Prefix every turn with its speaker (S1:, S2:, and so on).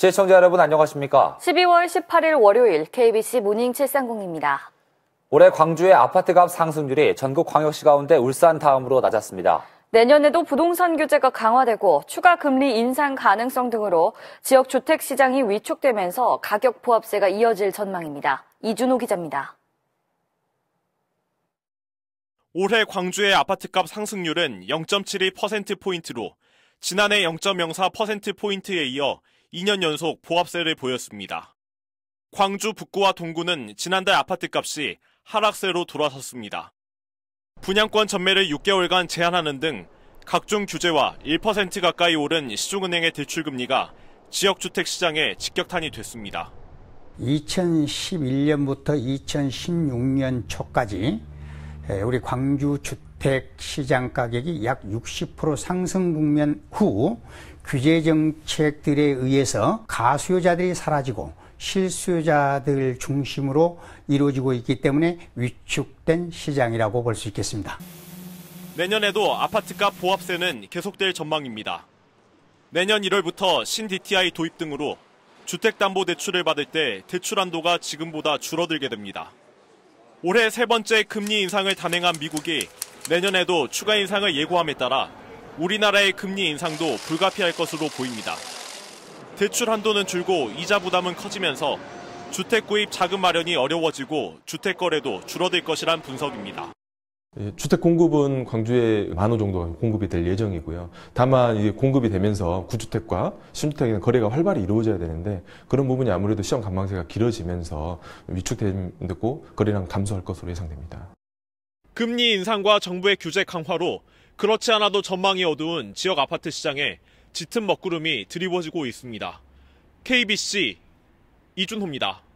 S1: 시청자 여러분 안녕하십니까?
S2: 12월 18일 월요일 KBC 모닝 730입니다.
S1: 올해 광주의 아파트 값 상승률이 전국 광역시 가운데 울산 다음으로
S2: 낮았습니다. 내년에도 부동산 규제가 강화되고 추가 금리 인상 가능성 등으로 지역 주택 시장이 위축되면서 가격 포합세가 이어질 전망입니다. 이준호 기자입니다.
S1: 올해 광주의 아파트값 상승률은 0.72%포인트로 지난해 0.04%포인트에 이어 2년 연속 보합세를 보였습니다. 광주 북구와 동구는 지난달 아파트값이 하락세로 돌아섰습니다. 분양권 전매를 6개월간 제한하는 등 각종 규제와 1% 가까이 오른 시중은행의 대출금리가 지역주택 시장에 직격탄이 됐습니다.
S3: 2011년부터 2016년 초까지 우리 광주 주택 시장 가격이 약 60% 상승 국면 후 규제 정책들에 의해서 가수요자들이 사라지고 실수요자들 중심으로 이루어지고 있기 때문에 위축된 시장이라고 볼 수 있겠습니다.
S1: 내년에도 아파트값 보합세는 계속될 전망입니다. 내년 1월부터 신DTI 도입 등으로 주택담보대출을 받을 때 대출 한도가 지금보다 줄어들게 됩니다. 올해 세 번째 금리 인상을 단행한 미국이 내년에도 추가 인상을 예고함에 따라 우리나라의 금리 인상도 불가피할 것으로 보입니다. 대출 한도는 줄고 이자 부담은 커지면서 주택 구입 자금 마련이 어려워지고 주택 거래도 줄어들 것이란 분석입니다.
S4: 예, 주택 공급은 광주에 만호 정도 공급이 될 예정이고요. 다만 이제 공급이 되면서 구주택과 신주택에는 거래가 활발히 이루어져야 되는데 그런 부분이 아무래도 시험 감망세가 길어지면서 위축되고 거래량 감소할 것으로 예상됩니다.
S1: 금리 인상과 정부의 규제 강화로 그렇지 않아도 전망이 어두운 지역 아파트 시장에 짙은 먹구름이 드리워지고 있습니다. KBC 이준호입니다.